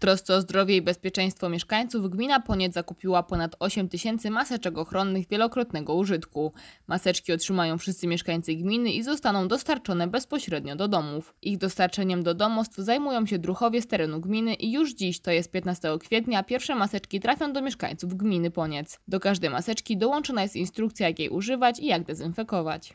trosce o zdrowie i bezpieczeństwo mieszkańców gmina Poniec zakupiła ponad 8 tysięcy maseczek ochronnych wielokrotnego użytku. Maseczki otrzymają wszyscy mieszkańcy gminy i zostaną dostarczone bezpośrednio do domów. Ich dostarczeniem do domostw zajmują się druchowie z terenu gminy i już dziś, to jest 15 kwietnia, pierwsze maseczki trafią do mieszkańców gminy Poniec. Do każdej maseczki dołączona jest instrukcja jak jej używać i jak dezynfekować.